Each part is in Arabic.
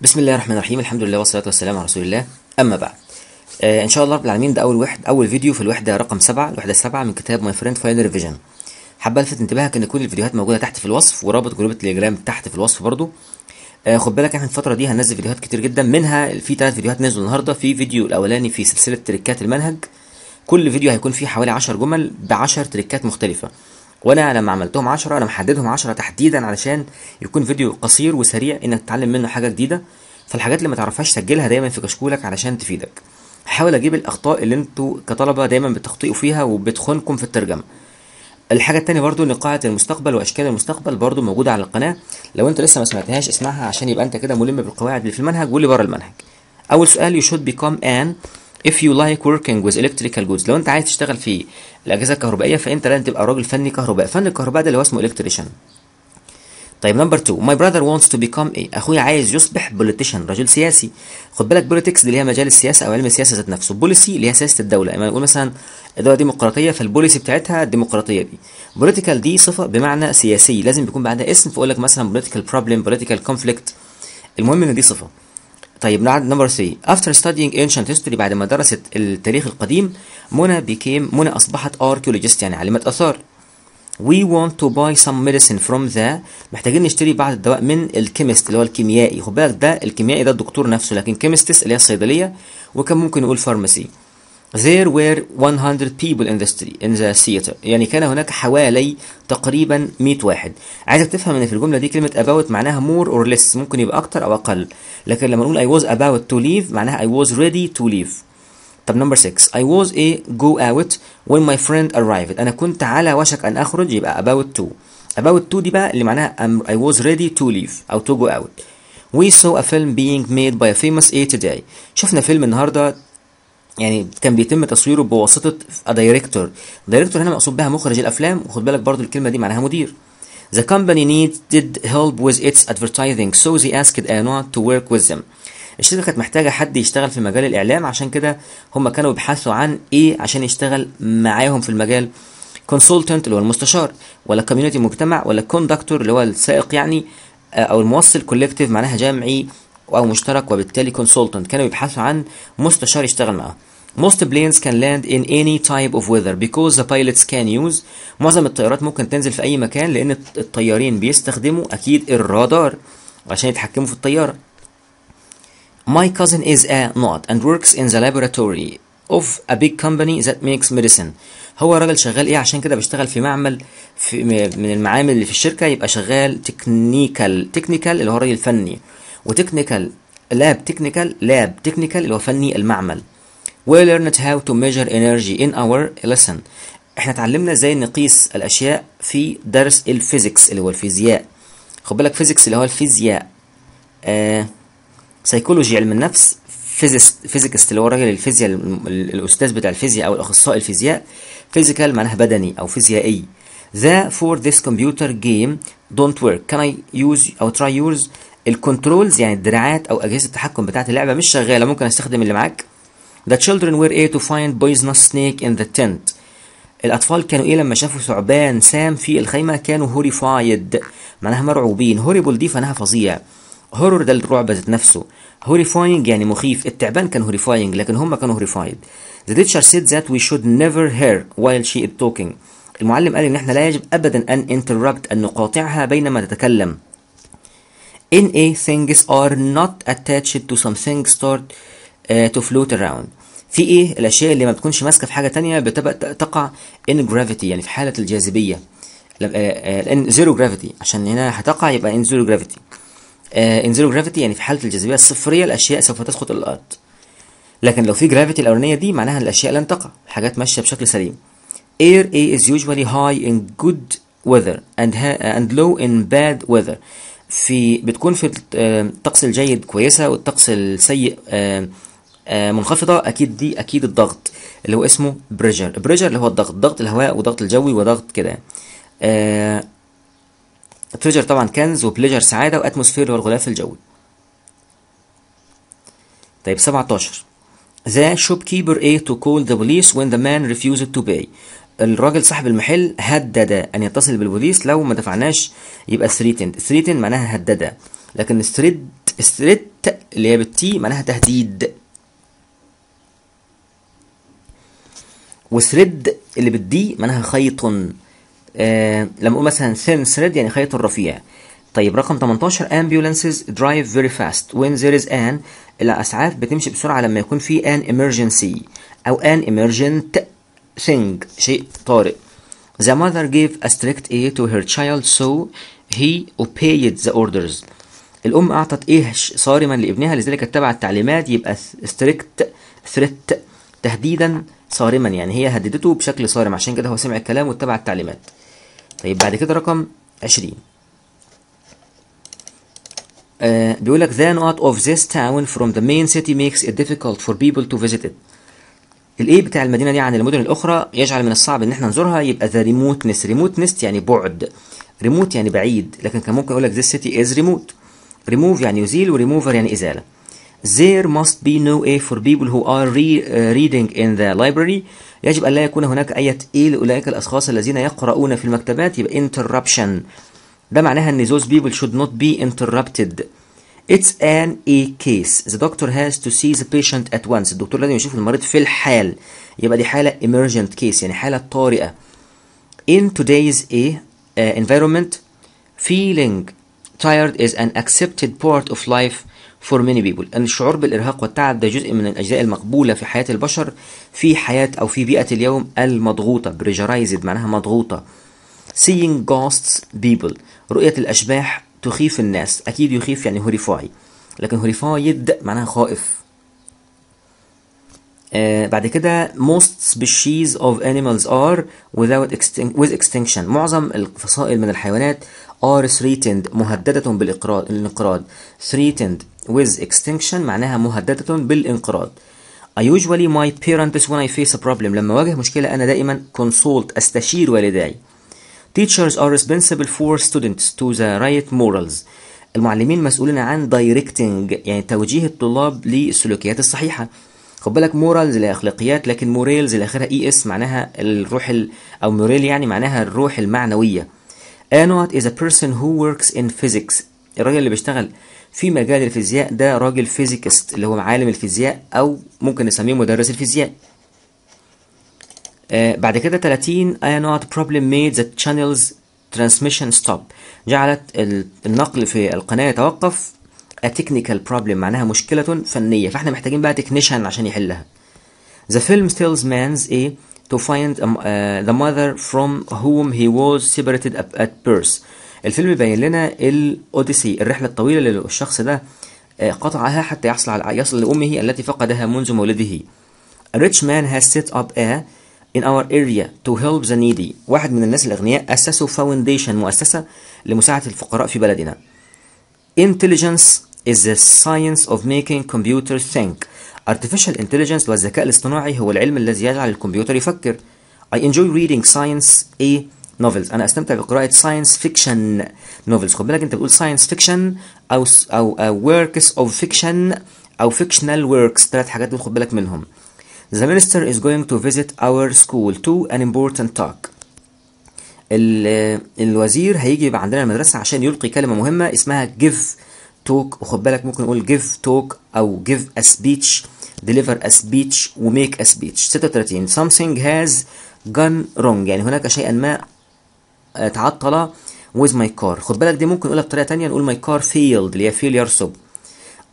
بسم الله الرحمن الرحيم الحمد لله والصلاه والسلام على رسول الله اما بعد آه ان شاء الله رب العالمين ده اول واحد اول فيديو في الوحده رقم سبعة الوحده السابعه من كتاب ماي فريند فاينل ريفيجن حابه الفت انتباهك ان كل الفيديوهات موجوده تحت في الوصف ورابط جروب التليجرام تحت في الوصف برده آه خد بالك احنا الفتره دي هننزل فيديوهات كتير جدا منها في ثلاث فيديوهات نزلوا النهارده في فيديو الاولاني في سلسله تريكات المنهج كل فيديو هيكون فيه حوالي 10 جمل ب 10 تريكات مختلفه وانا لما عملتهم 10 انا محددهم 10 تحديدا علشان يكون فيديو قصير وسريع انك تتعلم منه حاجه جديده فالحاجات اللي ما تعرفهاش سجلها دايما في كشكولك علشان تفيدك حاول اجيب الاخطاء اللي انتوا كطلبه دايما بتخطئوا فيها وبتخونكم في الترجمه الحاجه الثانيه برضو ان قاعه المستقبل واشكال المستقبل برضو موجوده على القناه لو انت لسه ما سمعتهاش اسمعها عشان يبقى انت كده ملم بالقواعد اللي في المنهج واللي بره المنهج اول سؤال يو شود بيكم ان if you like working with electrical goods لو انت عايز تشتغل في الاجهزه الكهربائيه فانت لازم تبقى راجل فني كهرباء فن الكهرباء ده اللي هو اسمه الكتريشن طيب نمبر 2 ماي براذر وونتس تو بيكام ايه اخويا عايز يصبح بوليتيشن رجل سياسي خد بالك بوليتكس اللي هي مجال السياسه او علم السياسه ذات نفسه بوليسي اللي هي سياسه الدوله يعني نقول مثلا الدوله ديمقراطيه فالبوليسي بتاعتها الديمقراطيه دي بوليتيكال دي صفه بمعنى سياسي لازم يكون بعدها اسم فاقول لك مثلا بوليتيكال بروبلم بوليتيكال كونفليكت المهم ان دي صفه طيب نعد نمبر 3 after studying ancient history بعد ما درست التاريخ القديم منى became منى اصبحت archaeologist يعني عالمة اثار we want to buy some medicine from the محتاجين نشتري بعض الدواء من الكيمست اللي هو الكيميائي خد بالك ده الكيميائي ده الدكتور نفسه لكن كيمستس اللي هي الصيدليه وكان ممكن نقول فارماسي there were 100 people in the street in the theater يعني كان هناك حوالي تقريبا 100 واحد عايزك تفهم ان في الجمله دي كلمه about معناها more or less ممكن يبقى اكتر او اقل لكن لما نقول I was about to leave معناها I was ready to leave طب نمبر 6 I was a go out when my friend arrived انا كنت على وشك ان اخرج يبقى about to about to دي بقى اللي معناها I was ready to leave او to go out We saw a film being made by a famous A today. شفنا فيلم النهارده يعني كان بيتم تصويره بواسطه دايركتور دايركتور هنا مقصود بها مخرج الافلام وخد بالك برضو الكلمه دي معناها مدير The company needed help with its advertising so they asked Anwar to work with them الشركه كانت محتاجه حد يشتغل في مجال الاعلام عشان كده هم كانوا بيبحثوا عن ايه عشان يشتغل معاهم في المجال كونسلتنت اللي هو المستشار ولا كوميونتي مجتمع ولا كوندكتور اللي هو السائق يعني او الموصل collective معناها جمعي او مشترك وبالتالي كونسلتنت كانوا بيبحثوا عن مستشار يشتغل معاه Most planes can land in any type of weather because the pilots can use معظم الطيارات ممكن تنزل في أي مكان لأن الطيارين بيستخدموا أكيد الرادار عشان يتحكموا في الطيارة. My cousin is a not and works in the laboratory of a big company that makes medicine. هو راجل شغال ايه عشان كده بيشتغل في معمل في من المعامل اللي في الشركة يبقى شغال تكنيكال تكنيكال اللي هو الراجل الفني وتكنيكال لاب تكنيكال لاب تكنيكال اللي هو فني المعمل we learned how to measure energy in our lesson احنا اتعلمنا ازاي نقيس الاشياء في درس الفيزيكس اللي هو الفيزياء خد بالك فيزيكس اللي هو الفيزياء آه سيكولوجي علم النفس فيزيكست اللي هو الراجل الفيزياء الاستاذ بتاع الفيزياء او الاخصائي الفيزياء فيزيكال معناها بدني او فيزيائي the for this computer game don't work can I use أو try yours الكنترولز يعني الدراعات او اجهزه التحكم بتاعه اللعبه مش شغاله ممكن استخدم اللي معاك The children were able to find poisonous snake in the tent الأطفال كانوا إيه لما شافوا ثعبان سام في الخيمة كانوا horrified معناها مرعوبين horrible دي فانها فظيع horror ده الرعب ذات نفسه horrifying يعني مخيف التعبان كان horrifying لكن هم كانوا horrified The teacher said that we should never hear while she is talking المعلم قال إن إحنا لا يجب أبدا أن interrupt أن نقاطعها بينما تتكلم in a things are not attached to something start uh, to float around في ايه الاشياء اللي ما بتكونش ماسكه في حاجه تانية بتبقى تقع in gravity يعني في حاله الجاذبيه لان زيرو جرافيتي عشان هنا هتقع يبقى ان زيرو جرافيتي ان زيرو جرافيتي يعني في حاله الجاذبيه الصفريه الاشياء سوف تسقط الى الارض لكن لو في جرافيتي الاولانيه دي معناها ان الاشياء لن تقع الحاجات ماشيه بشكل سليم air A is usually high in good weather and, and low in bad weather في بتكون في الطقس آه، الجيد كويسه والطقس السيء آه، آه، منخفضه اكيد دي اكيد الضغط اللي هو اسمه بريجر بريجر اللي هو الضغط ضغط الهواء وضغط الجوي وضغط كده بريجر طبعا كنز وبليجر سعاده واتموسفير هو الغلاف الجوي طيب 17 The shopkeeper ايه to call the police when the man ريفيوزد to pay الراجل صاحب المحل هدد ان يتصل بالبوليس لو ما دفعناش يبقى ثريتند ثريتند معناها هدد لكن ثريت ثريت اللي هي بالتي معناها تهديد وثريد اللي بالدي معناها خيط آه لما اقول مثلا ثين ثريد يعني خيط رفيع طيب رقم 18 ambulances drive very fast when there is an الاسعاف بتمشي بسرعه لما يكون في an emergency او an emergent thing شيء طارئ The mother gave a strict A to her child so he obeyed the orders الأم أعطت إيه صارما لابنها لذلك اتبع التعليمات يبقى strict threat تهديدا صارما يعني هي هددته بشكل صارم عشان كده هو سمع الكلام واتبع التعليمات طيب بعد كده رقم 20 آه بيقول لك the not of this town from the main city makes it difficult for people to visit it الايه بتاع المدينه دي عن المدن الاخرى يجعل من الصعب ان احنا نزورها يبقى ذا ريموتنس ريموتنس يعني بعد ريموت يعني بعيد لكن كان ممكن اقول لك this city is remote ريموف يعني يزيل وريموفر يعني ازاله There must be no A for people who are re, uh, reading in the library يجب أن لا يكون هناك أي A لأولئك الأشخاص الذين يقرؤون في المكتبات يبقى interruption ده معناها أن those people should not be interrupted It's an a case. The doctor has to see the patient at once. الدكتور لازم يشوف المريض في الحال. يبقى دي حالة emergent case يعني حالة طارئة. In today's a uh, environment, feeling tired is an accepted part of life for many people. أن الشعور بالإرهاق والتعب ده جزء من الأجزاء المقبولة في حياة البشر في حياة أو في بيئة اليوم المضغوطة. pressurized معناها مضغوطة. Seeing ghosts people رؤية الأشباح تخيف الناس أكيد يخيف يعني هوريفاي لكن هوريفايد معناها خائف آه بعد كده most species of animals are without extin with extinction معظم الفصائل من الحيوانات are threatened مهددة بالانقراض threatened with extinction معناها مهددة بالانقراض I usually my parents when I face a problem لما واجه مشكلة أنا دائما consult أستشير والداي Teachers are responsible for students to the right morals. المعلمين مسؤولين عن directing يعني توجيه الطلاب للسلوكيات الصحيحة. خد بالك مورالز الاخلاقيات لكن موريلز الى اخرها اي e اس معناها الروح ال... او موريل يعني معناها الروح المعنويه Anot is a person who works in physics الراجل اللي بيشتغل في مجال الفيزياء ده راجل فيزيكست اللي هو عالم الفيزياء او ممكن نسميه مدرس الفيزياء آه، بعد كده 30 I not problem made the channels transmission stop جعلت النقل في القناة يتوقف a technical problem معناها مشكلة فنية فاحنا محتاجين بقى تكنيشن عشان يحلها The film tells man's a to find uh, the mother from whom he was separated at birth الفيلم بين لنا الاوديسي الرحلة الطويلة اللي الشخص ده آه، قطعها حتى يحصل على يصل لأمه التي فقدها منذ مولده A rich man has set up a in our area to help the needy واحد من الناس الأغنياء أسسوا فاونديشن مؤسسة لمساعدة الفقراء في بلدنا intelligence is the science of making computers think artificial intelligence والذكاء الاصطناعي هو العلم الذي يجعل الكمبيوتر يفكر I enjoy reading science A novels أنا أستمتع بقراءة science fiction novels خد بالك أنت بتقول science fiction أو أو works of fiction أو fictional works ثلاث حاجات دول خد بالك منهم The minister is going to visit our school to an important talk. الوزير هيجي يبقى عندنا المدرسة عشان يلقي كلمة مهمة اسمها give talk وخد بالك ممكن نقول give talk أو give a speech deliver a speech و make a speech 36 something has gone wrong يعني هناك شيئا ما تعطل with my car خد بالك دي ممكن نقولها بطريقة تانية نقول my car failed اللي هي failure sub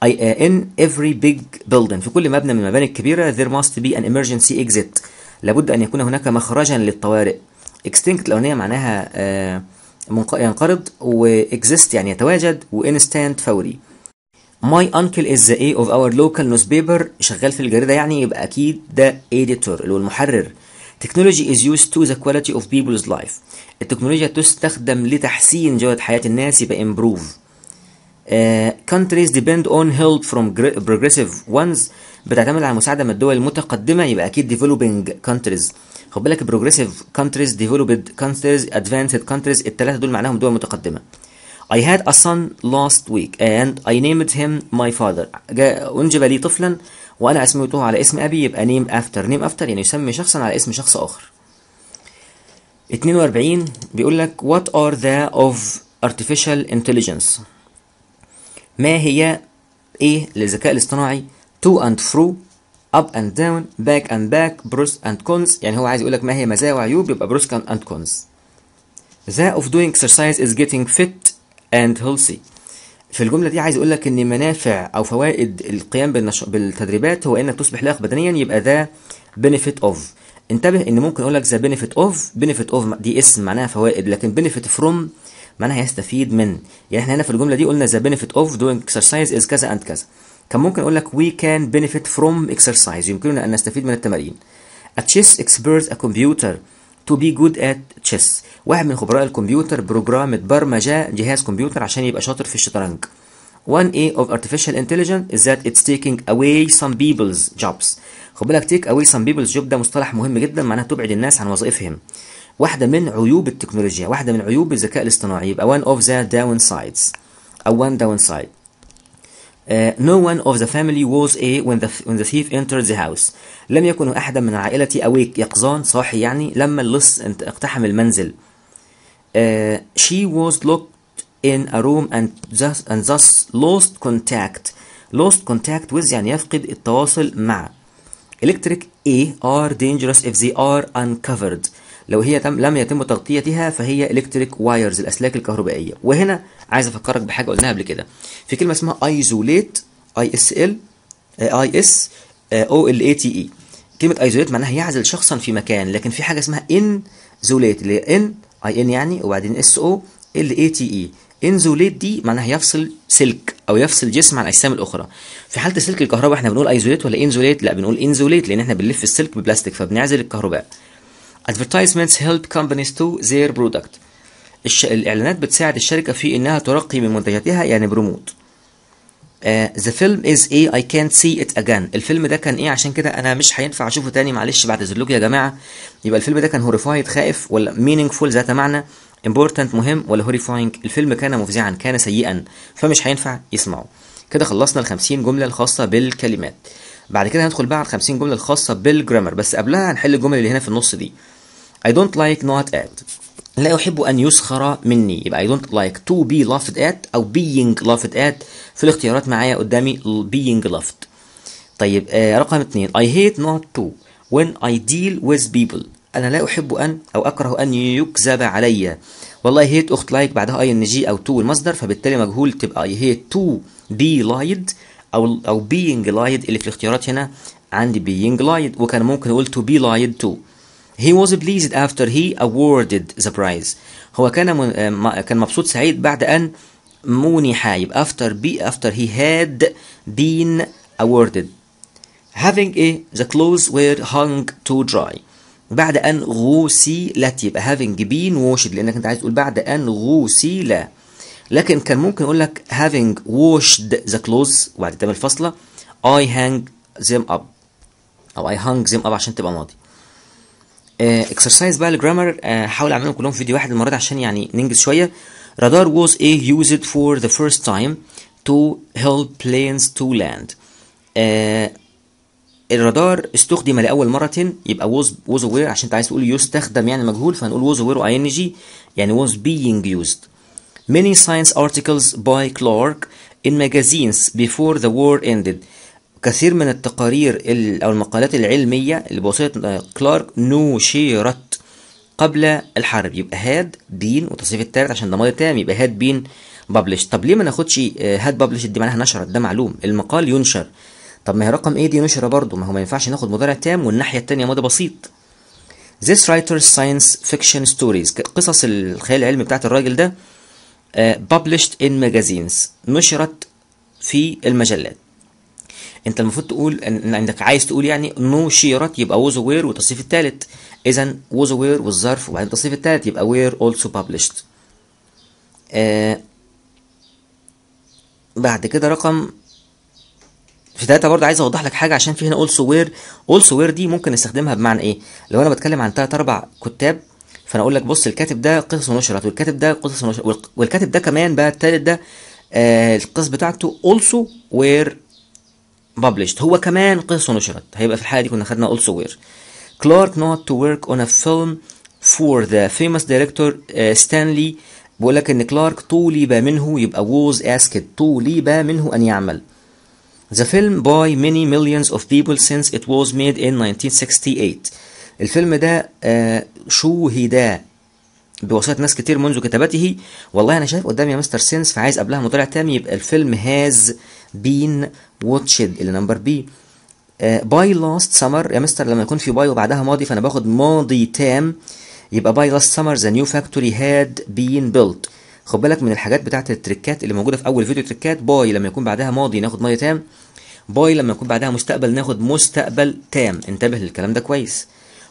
I in every big building في كل مبنى من المباني الكبيرة there must be an emergency exit لابد أن يكون هناك مخرجا للطوارئ extinct الأغنية معناها آه، ينقرض و exist يعني يتواجد و instant فوري My uncle is the A of our local newspaper شغال في الجريدة يعني يبقى أكيد ده editor اللي هو المحرر Technology is used to the quality of people's life التكنولوجيا تستخدم لتحسين جودة حياة الناس يبقى improve countries depend on help from progressive ones بتعتمد على مساعدة من الدول المتقدمة يبقى أكيد developing countries خد بالك progressive countries developed countries advanced countries الثلاثه دول معناهم دول متقدمة I had a son last week and I named him my father أنجب لي طفلا وأنا أسميته على اسم أبي يبقى name after name after يعني يسمي شخصا على اسم شخص آخر 42 بيقول لك what are the of artificial intelligence ما هي ايه للذكاء الاصطناعي تو اند فرو اب اند داون باك اند باك بروس اند كونز يعني هو عايز يقول لك ما هي مزايا وعيوب يبقى بروس اند كونز ذا اوف دوينج اكسرسايز از جيتنج فيت اند هيلثي في الجمله دي عايز يقول لك ان منافع او فوائد القيام بالنش... بالتدريبات هو انك تصبح لاق بدنيا يبقى ذا بنفيت اوف انتبه ان ممكن اقول لك ذا بنفيت اوف بنفيت اوف دي اسم معناها فوائد لكن بنفيت فروم ما انا هيستفيد من يعني احنا هنا في الجمله دي قلنا ذا بينفيت اوف دوينج اكسرسايز از كذا اند كذا كان ممكن اقول لك وي كان بينفيت فروم اكسرسايز يمكننا ان نستفيد من التمارين A chess expert a computer to be good at chess واحد من خبراء الكمبيوتر بروجرام اتبرمج جهاز كمبيوتر عشان يبقى شاطر في الشطرنج One A of artificial intelligence is that it's taking away some people's jobs خد بالك take away some people's job ده مصطلح مهم جدا معناه تبعد الناس عن وظائفهم واحده من عيوب التكنولوجيا واحده من عيوب الذكاء الاصطناعي يبقى one of the downsides او one downside Uh, no one of the family was a when the, when the thief entered the house لم يكن أحد من عائلتي awake يقظان صاحي يعني لما اللص اقتحم المنزل uh, she was locked in a room and thus, and thus lost contact lost contact with يعني يفقد التواصل مع electric A are dangerous if they are uncovered لو هي تم لم يتم تغطيتها فهي الكتريك وايرز الاسلاك الكهربائيه وهنا عايز افكرك بحاجه قلناها قبل كده في كلمه اسمها ايزوليت اي اس ال اي اس او ال اي تي اي كلمه ايزوليت معناها يعزل شخصا في مكان لكن في حاجه اسمها انزوليت اللي هي ان اي ان يعني وبعدين اس او ال اي تي اي انزوليت دي معناها يفصل سلك او يفصل جسم عن الاجسام الاخرى في حاله سلك الكهرباء احنا بنقول ايزوليت ولا انزوليت لا بنقول انزوليت لان احنا بنلف السلك ببلاستيك فبنعزل الكهرباء Advertisements help companies to their product الش... الإعلانات بتساعد الشركة في إنها ترقي من منتجاتها يعني بروموت uh, آه، The film is A I can't see it again الفيلم ده كان إيه عشان كده أنا مش هينفع أشوفه تاني معلش بعد ذلك يا جماعة يبقى الفيلم ده كان هوريفايد خائف ولا meaningful ذات معنى important مهم ولا horrifying الفيلم كان مفزعا كان سيئا فمش هينفع يسمعه كده خلصنا ال 50 جملة الخاصة بالكلمات بعد كده هندخل بقى على ال 50 جملة الخاصة بالجرامر بس قبلها هنحل الجمل اللي هنا في النص دي I don't like not at لا أحب أن يسخر مني يبقى I don't like to be laughed at أو being laughed at في الاختيارات معايا قدامي being laughed طيب آه رقم اتنين I hate not to when I deal with people أنا لا أحب أن أو أكره أن يكذب علي والله هيت أخت لايك بعدها أي إن جي أو تو المصدر فبالتالي مجهول تبقى أي هيت تو بي لايد أو أو being lied اللي في الاختيارات هنا عندي being lied وكان ممكن أقول to be lied too He was pleased after he awarded the prize هو كان كان مبسوط سعيد بعد أن منح يبقى after be after he had been awarded having a the clothes were hung to dry بعد أن غسلت يبقى having been washed لأنك أنت عايز تقول بعد أن غسل لكن كان ممكن أقول لك having washed the clothes وبعد كده الفاصلة I hang them up أو I hung them up عشان تبقى ماضي اكسرسايز آه، بقى الجرامر آه، هحاول اعملهم كلهم في فيديو واحد المره دي عشان يعني ننجز شويه رادار ووز ايه يوزد فور ذا فيرست تايم تو هيلب بلينز تو لاند الرادار استخدم لاول مره يبقى was ووز aware عشان انت عايز تقول يستخدم يعني مجهول فهنقول was aware ان ing يعني was being used many science articles by Clark in magazines before the war ended كثير من التقارير او المقالات العلميه اللي بوصيت آه، كلارك نشرت قبل الحرب يبقى هاد بين والتصريف الثالث عشان ده ماضي تام يبقى هاد بين بابلش طب ليه ما ناخدش آه، هاد بابلش دي معناها نشرت ده معلوم المقال ينشر طب ما هي رقم ايه دي نشره برضه ما هو ما ينفعش ناخد مضارع تام والناحيه الثانيه ماضي بسيط This writer's science fiction stories قصص الخيال العلمي بتاعت الراجل ده uh, published in magazines نشرت في المجلات انت المفروض تقول ان عندك عايز تقول يعني نو شيرت يبقى ووز وير والتصريف الثالث اذا ووز وير والظرف وبعدين التصريف الثالث يبقى وير اولسو بابليشد بعد كده رقم في ثلاثة برضه عايز اوضح لك حاجة عشان في هنا اولسو وير اولسو وير دي ممكن نستخدمها بمعنى ايه؟ لو انا بتكلم عن ثلاث اربع كتاب فانا اقول لك بص الكاتب ده قصص ونشرات والكاتب ده قصص ونشرات والكاتب ده كمان بقى الثالث ده آه القصص بتاعته اولسو وير published هو كمان قصة نشرت هيبقى في الحلقة دي كنا خدنا also where Clark not to work on a film for the famous director uh, Stanley بيقول لك ان كلارك طولب منه يبقى was asked طولب منه ان يعمل The film by many millions of people since it was made in 1968 الفيلم ده uh, شوهد بواسطة ناس كتير منذ كتابته والله أنا شايف قدامي يا مستر سينس فعايز قبلها مطلع تام يبقى الفيلم has been watched اللي نمبر بي آه، باي لاست سمر يا مستر لما يكون في باي وبعدها ماضي فانا باخد ماضي تام يبقى باي لاست سمر ذا نيو فاكتوري هاد بين بيلت خد بالك من الحاجات بتاعت التريكات اللي موجوده في اول فيديو تريكات باي لما يكون بعدها ماضي ناخد ماضي تام باي لما يكون بعدها مستقبل ناخد مستقبل تام انتبه للكلام ده كويس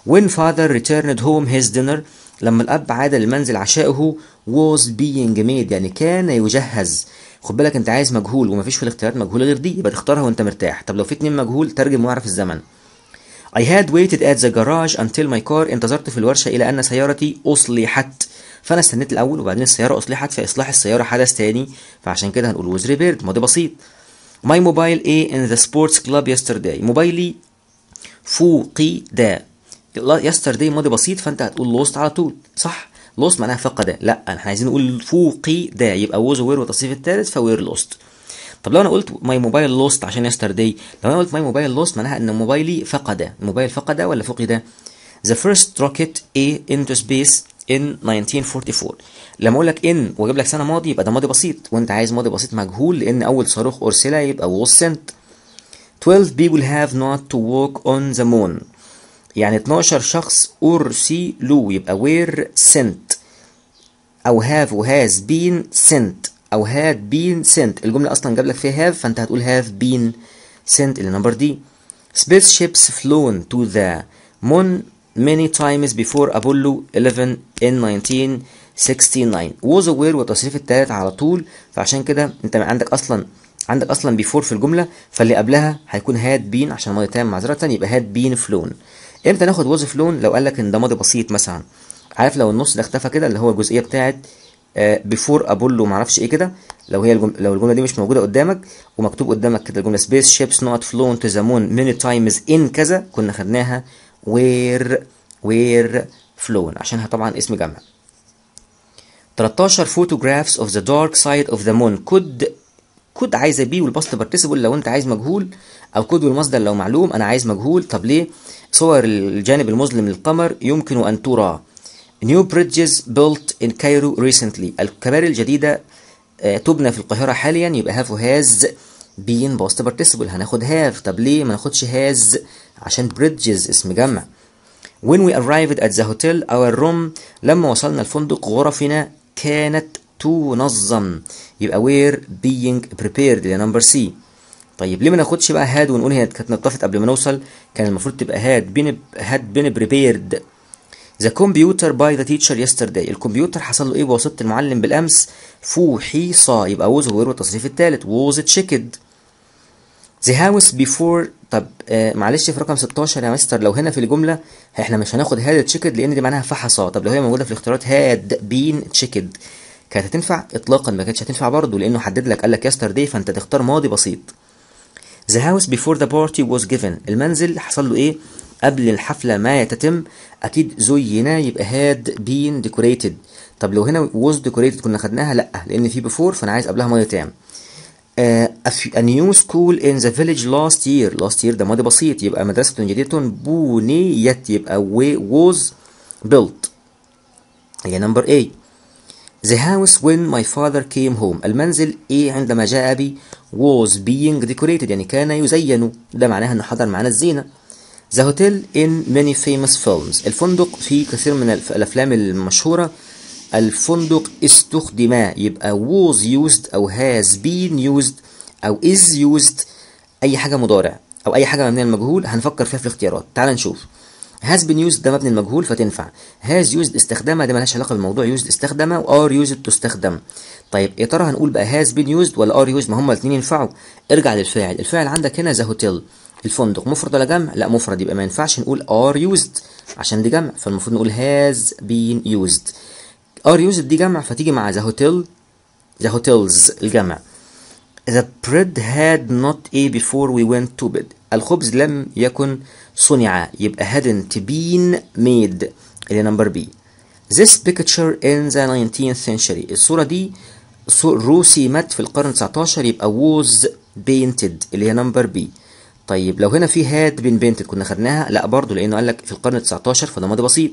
when father returned home his dinner لما الاب عاد للمنزل عشائه was being made يعني كان يجهز خد بالك انت عايز مجهول ومفيش في الاختيارات مجهول غير دي يبقى تختارها وانت مرتاح طب لو في اتنين مجهول ترجم واعرف الزمن I had waited at the garage until my car انتظرت في الورشة إلى أن سيارتي أصلحت فأنا استنيت الأول وبعدين السيارة أصلحت فإصلاح السيارة حدث تاني فعشان كده هنقول was repaired ما بسيط My mobile A in the sports club yesterday موبايلي فوقي ده yesterday ماضي بسيط فأنت هتقول lost على طول صح لوست معناها فقد لا احنا عايزين نقول فوقي ده يبقى ووز وير والتصريف الثالث فوير لوست طب لو انا قلت ماي موبايل لوست عشان يسترداي لو انا قلت ماي موبايل لوست معناها ان موبايلي فقد الموبايل فقد ولا فقد the first rocket A into space in 1944 لما اقول لك ان واجيب لك سنه ماضي يبقى ده ماضي بسيط وانت عايز ماضي بسيط مجهول لان اول صاروخ ارسل يبقى ووز سنت 12 people have not to walk on the moon يعني 12 شخص أرسلوا يبقى وير سنت أو هاف وهاز بين سنت أو هاد بين سنت الجملة أصلا جاب لك فيها هاف فأنت هتقول هاف بين سنت اللي نمبر دي space ships flown to the moon many times before Apollo 11 in 1969 was aware والتصريف التالت على طول فعشان كده انت عندك اصلا عندك اصلا before في الجمله فاللي قبلها هيكون had been عشان الماضي تام معذره يبقى had been flown امتى ناخد وظف لون لو قال لك ان ده ماضي بسيط مثلا عارف لو النص ده اختفى كده اللي هو الجزئيه بتاعه بيفور ابولو معرفش ايه كده لو هي الجمل... لو الجمله دي مش موجوده قدامك ومكتوب قدامك كده الجمله سبيس شيبس نوت فلون تو ذا مون ميني تايمز ان كذا كنا خدناها وير وير فلون عشانها طبعا اسم جمع 13 photographs of the dark side of the moon could could عايزه بي والباست بارتيسيبل لو انت عايز مجهول او كود والمصدر لو معلوم انا عايز مجهول طب ليه صور الجانب المظلم للقمر يمكن أن ترى New bridges built in Cairo recently الكباري الجديدة آه، تبنى في القاهرة حاليا يبقى هاف وهاز بين باست بارتيسيبل هناخد هاف طب ليه ما ناخدش هاز عشان bridges اسم جمع When we arrived at the hotel our room لما وصلنا الفندق غرفنا كانت تنظم يبقى were being prepared لنمبر سي طيب ليه ما ناخدش بقى هاد ونقول هي كانت نطفت قبل ما نوصل كان المفروض تبقى هاد بين هاد بين بريبيرد ذا كمبيوتر باي ذا تيتشر يسترداي الكمبيوتر حصل له ايه بواسطه المعلم بالامس فوحيصا يبقى ووز هو التصريف الثالث ووز تشيكد ذا هاوس بيفور طب آه معلش في رقم 16 يا مستر لو هنا في الجمله احنا مش هناخد هاد تشيكد لان دي معناها فحصا طب لو هي موجوده في الاختيارات هاد بين تشيكد كانت هتنفع اطلاقا ما كانتش هتنفع برضه لانه حدد لك قال لك يسترداي فانت تختار ماضي بسيط The house before the party was given المنزل حصل له ايه قبل الحفلة ما تتم أكيد زينا يبقى had been decorated. طب لو هنا was decorated كنا خدناها لأ لأن في before فأنا عايز قبلها ماضي تام uh, a new school in the village last year last year ده ماضي بسيط يبقى مدرسة جديدة بنيت يبقى was built هي نمبر 8 The house when my father came home المنزل إيه عندما جاء بي was being decorated يعني كان يزين ده معناها إنه حضر معانا الزينة The hotel in many famous films الفندق في كثير من الأفلام المشهورة الفندق استخدم يبقى was used أو has been used أو is used أي حاجة مضارع أو أي حاجة مبنية المجهول هنفكر فيها في الاختيارات تعال نشوف هاز بين يوزد ده مبني المجهول فتنفع هاز يوزد استخدامها ده مالهاش علاقه بالموضوع يوزد استخدامها وار يوزد تستخدم طيب يا ترى هنقول بقى هاز بين يوزد ولا ار يوزد ما هما الاثنين ينفعوا ارجع للفاعل الفاعل عندك هنا ذا هوتيل الفندق مفرد ولا جمع لا مفرد يبقى ما ينفعش نقول ار يوزد عشان دي جمع فالمفروض نقول هاز بين يوزد ار يوزد دي جمع فتيجي مع ذا هوتيل ذا هوتيلز الجمع The bread had not a before we went to bed الخبز لم يكن صنع يبقى hadn't been made اللي نمبر بي This picture in the 19th century الصورة دي رسمت في القرن 19 يبقى was painted اللي هي نمبر بي طيب لو هنا في had بين painted كنا خدناها لا برضه لانه قال لك في القرن 19 فده ماضي بسيط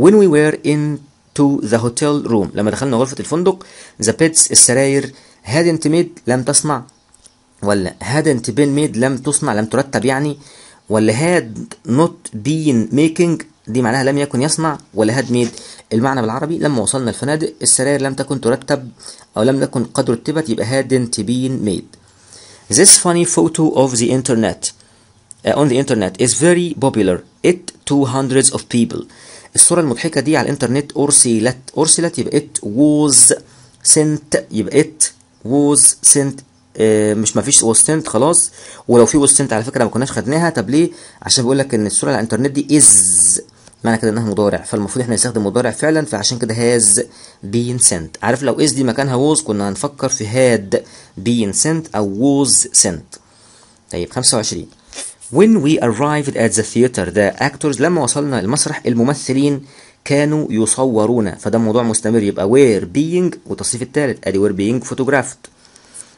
when we were in to the hotel room لما دخلنا غرفة الفندق the beds السراير hadn't made لم تصنع ولا hadn't been made لم تصنع لم ترتب يعني ولا had not been making دي معناها لم يكن يصنع ولا had made المعنى بالعربي لما وصلنا الفنادق السراير لم تكن ترتب أو لم تكن قد رتبت يبقى hadn't been made This funny photo of the internet uh, on the internet is very popular it to hundreds of people الصورة المضحكة دي على الإنترنت أرسلت أرسلت يبقى it was sent يبقى it was sent آه، مش مفيش وستنت خلاص ولو في وستنت على فكره ما كناش خدناها طب ليه عشان بيقول لك ان الصوره على الانترنت دي از معنى كده انها مضارع فالمفروض احنا نستخدم مضارع فعلا فعشان كده هاز بين سنت عارف لو از دي مكانها ووز كنا هنفكر في هاد بين سنت او ووز سنت طيب 25 when we arrived at the theater the actors لما وصلنا المسرح الممثلين كانوا يصورون فده موضوع مستمر يبقى were being والتصريف الثالث ادي were being photographed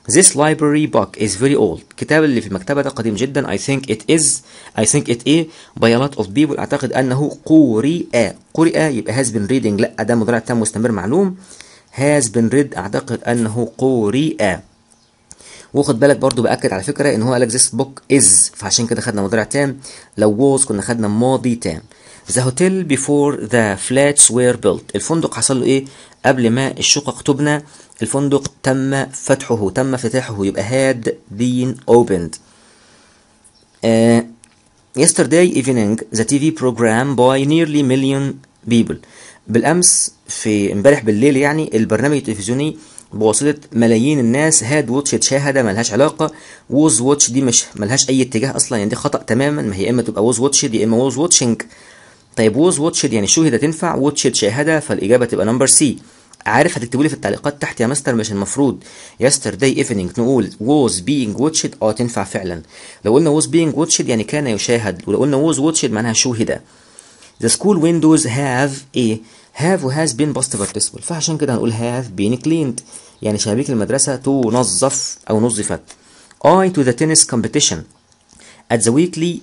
This library book is very old. الكتاب اللي في المكتبة ده قديم جدا. I think it is. I think it is by a lot of people. أعتقد أنه قرئ. قرئ يبقى has been reading. لا ده مضارع تام مستمر معلوم. has been read أعتقد أنه قرئ. وخد بالك برضو باكد على فكره ان هو قالك this book is فعشان كده خدنا مضارع تام لو was كنا خدنا ماضي تام The hotel before the flats were built الفندق حصل له ايه قبل ما الشقق تبنى الفندق تم فتحه تم فتحه يبقى had been opened uh, yesterday evening the TV program by nearly million people بالامس في امبارح بالليل يعني البرنامج التلفزيوني بواسطة ملايين الناس هاد واتش اتشاهد ملهاش علاقة ووز واتش دي مش ملهاش أي اتجاه أصلا يعني دي خطأ تماما ما هي إما تبقى ووز واتش دي إما ووز واتشنج طيب ووز واتشد يعني شوهد تنفع واتشد شاهدة فالإجابة تبقى نمبر سي عارف هتكتبوا لي في التعليقات تحت يا مستر مش المفروض yesterday ايفنينج نقول ووز بينج watched اه تنفع فعلا لو قلنا ووز بينج watched يعني كان يشاهد ولو قلنا ووز watched معناها شوهد the school windows have a هاف و has been past participle فعشان كده هنقول هاف بين كليند يعني شبابيك المدرسة تنظف أو نظفت اي تو ذا تنس كومبيتيشن ات ذا ويكلي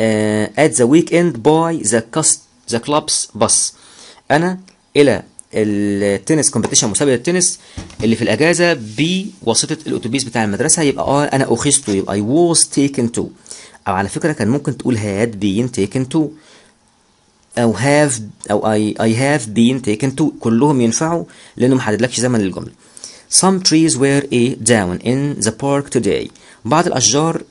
آه، at the weekend by the, the club's bus أنا إلى التنس كومبيتيشن مسابقه التنس اللي في الاجازه بواسطه الاتوبيس بتاع المدرسه يبقى اه انا اخذته يبقى اي واز تيكن تو او على فكره كان ممكن تقول هاد بين تيكن تو او هاف او اي اي هاف بين تيكن تو كلهم ينفعوا لانه ما حددلكش زمن للجمله some trees were a down in the park today بعض الاشجار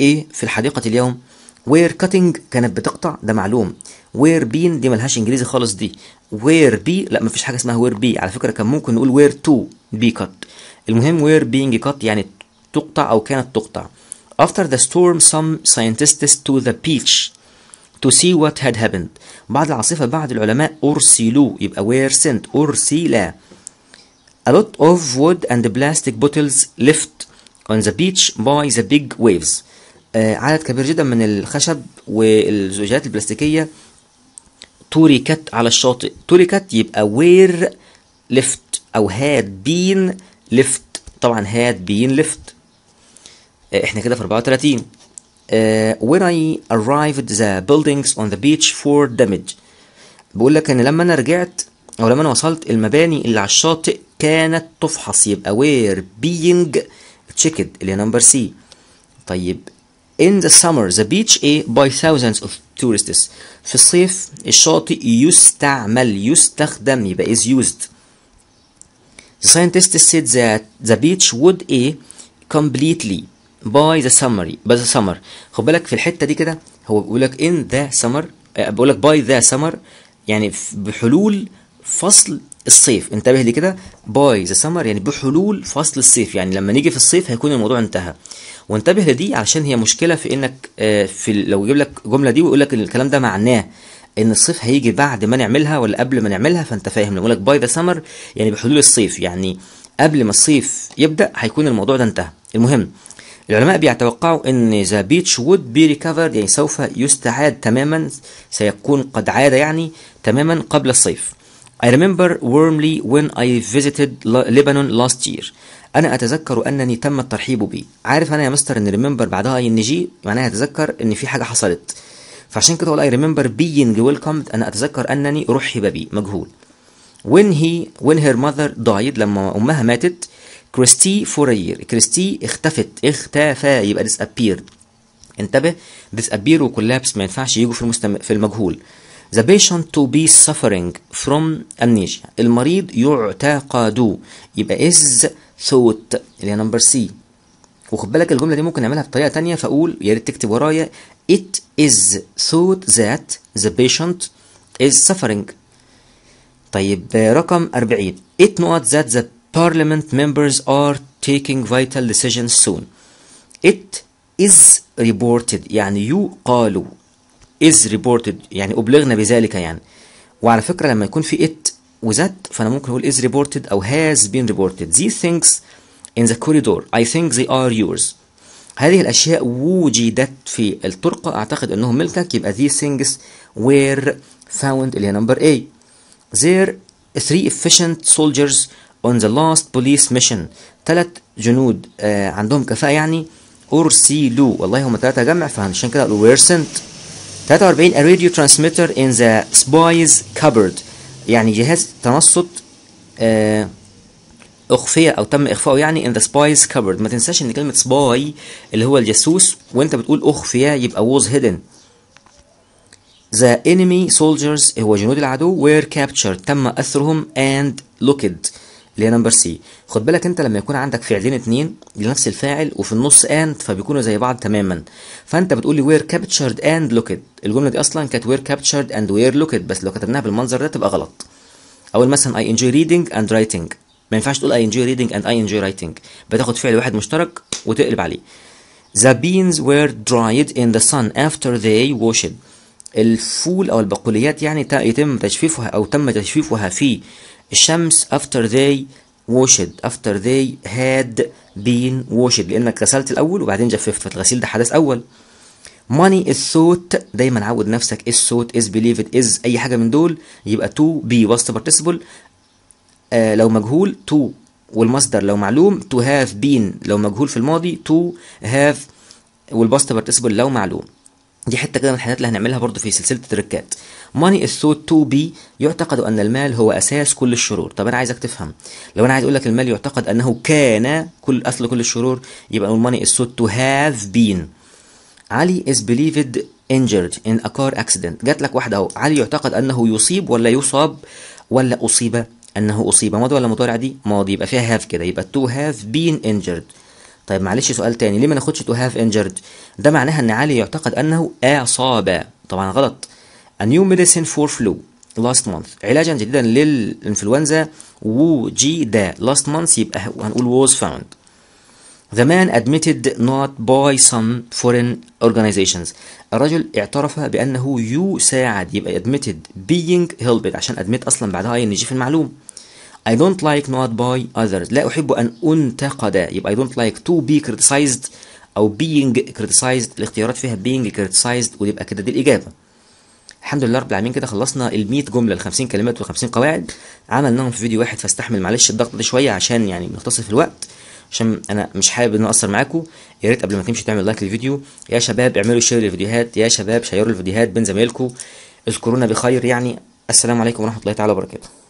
ايه في الحديقه اليوم وير كاتنج كانت بتقطع ده معلوم وير بين دي ملهاش انجليزي خالص دي وير بي لا مفيش حاجه اسمها وير بي على فكره كان ممكن نقول وير تو بي كات المهم وير بينج كات يعني تقطع او كانت تقطع after the storm some scientists to the beach to see what had happened بعد العاصفة بعض العلماء أرسلوا يبقى وير sent ارسلا a lot of wood and plastic bottles left on the beach by the big waves آه، عدد كبير جدا من الخشب والزجاجات البلاستيكيه توري كات على الشاطئ توري كات يبقى وير ليفت او هاد بين ليفت طبعا هاد بين ليفت احنا كده في 34 uh, آه، when I arrived the buildings on the beach for damage بقول لك ان لما انا رجعت او لما انا وصلت المباني اللي على الشاطئ كانت تفحص يبقى وير بينج تشيكد اللي هي نمبر سي طيب In the summer the beach A by thousands of tourists في الصيف الشاطئ يستعمل يستخدم يبقى is used The scientists said that the beach would A completely by the summer by the summer خد بالك في الحتة دي كده هو بيقول لك in the summer بيقول لك by the summer يعني بحلول فصل الصيف انتبه لي كده by the summer يعني بحلول فصل الصيف يعني لما نيجي في الصيف هيكون الموضوع انتهى وانتبه لدي علشان هي مشكله في انك آه، في لو يجيب لك جمله دي ويقول لك ان الكلام ده معناه ان الصيف هيجي بعد ما نعملها ولا قبل ما نعملها فانت فاهم لما يقول لك باي ذا سمر يعني بحلول الصيف يعني قبل ما الصيف يبدا هيكون الموضوع ده انتهى المهم العلماء بيتوقعوا ان ذا بيتش وود بي ريكفر يعني سوف يستعاد تماما سيكون قد عاد يعني تماما قبل الصيف I remember warmly when I visited Lebanon last year انا اتذكر انني تم الترحيب بي عارف انا يا مستر ان ريمبر بعدها ان جي معناها اتذكر ان في حاجه حصلت فعشان كده اقول اي ريمبر بينج ويلكمد انا اتذكر انني رحب بي مجهول when he when her mother died لما امها ماتت كريستي فورير كريستي اختفت اختفى يبقى disappeared انتبه disappear وكولابس ما ينفعش يجوا في المستم... في المجهول the patient to be suffering from amnesia المريض يعتقد يبقى is صوت اللي هي نمبر سي وخد بالك الجمله دي ممكن اعملها بطريقه ثانيه فاقول يا ريت تكتب ورايا it is thought that the patient is suffering طيب رقم 40 it not that the parliament members are taking vital decisions soon it is reported يعني قالوا is reported يعني أبلغنا بذلك يعني وعلى فكرة لما يكون في it وذات فانا ممكن اقول is reported او has been reported these things in the corridor I think they are yours هذه الأشياء وجدت في الطرقة أعتقد أنهم ملكك يبقى these things were found اللي هي نمبر A there three efficient soldiers on the last police mission ثلاث جنود آه عندهم كفاءة يعني أرسلوا والله هم ثلاثة جمع فعشان كده were sent 43 a radio transmitter in the spy's cupboard يعني جهاز تنصت آه، اخفي او تم اخفائه يعني ان the spy's cupboard ما تنساش ان كلمه سباي اللي هو الجاسوس وانت بتقول اخفي يبقى was hidden the enemy soldiers هو جنود العدو were captured تم اثرهم and locked اللي هي نمبر سي خد بالك انت لما يكون عندك فعلين اتنين لنفس الفاعل وفي النص اند فبيكونوا زي بعض تماما فانت بتقول لي وير كابتشرد اند لوكد الجمله دي اصلا كانت وير كابتشرد اند وير لوكد بس لو كتبناها بالمنظر ده تبقى غلط اول مثلا اي انجوي ريدنج اند رايتنج ما ينفعش تقول اي انجوي ريدنج اند اي انجوي رايتنج بتاخد فعل واحد مشترك وتقلب عليه The beans were dried in the sun after they washed الفول او البقوليات يعني يتم تجفيفها او تم تجفيفها في الشمس after they washed after they had been washed لانك غسلت الاول وبعدين جففت فالغسيل ده حدث اول money is thought دايما عود نفسك is thought is believed is اي حاجه من دول يبقى to be وسط participle آه لو مجهول to والمصدر لو معلوم to have been لو مجهول في الماضي to have والباست participle لو معلوم دي حته كده من الحاجات اللي هنعملها برضو في سلسله تريكات ماني از سو تو بي يعتقد ان المال هو اساس كل الشرور طب انا عايزك تفهم لو انا عايز اقول لك المال يعتقد انه كان كل اصل كل الشرور يبقى نقول ماني از سو تو هاف بين علي از بليفد انجرد ان ا كار اكسيدنت جات لك واحده اهو علي يعتقد انه يصيب ولا يصاب ولا اصيب انه اصيب ماضي ولا مضارع دي ماضي يبقى فيها هاف كده يبقى تو هاف بين انجرد طيب معلش سؤال تاني ليه ما ناخدش تو هاف انجرد ده معناها ان علي يعتقد انه اصاب طبعا غلط a new medicine for flu last month علاجا جديدا للانفلونزا جي وجد last month يبقى هنقول was found The man admitted not by some foreign organizations. الرجل اعترف بأنه يساعد يبقى admitted being helped عشان admit أصلا بعدها ING في المعلوم. I don't like not by others لا أحب أن أنتقد يبقى I don't like to be criticized أو being criticized الاختيارات فيها being criticized ويبقى كده دي الإجابة الحمد لله رب العالمين كده خلصنا ال 100 جملة ال 50 كلمات وال 50 قواعد عملناهم في فيديو واحد فاستحمل معلش الضغط ده شوية عشان يعني بنختصر في الوقت عشان انا مش حابب ان اقصر معاكم يا ريت قبل ما تمشي تعمل لايك للفيديو يا شباب اعملوا شير للفيديوهات يا شباب شيروا الفيديوهات بين زمايلكم اذكرونا بخير يعني السلام عليكم ورحمة الله تعالى وبركاته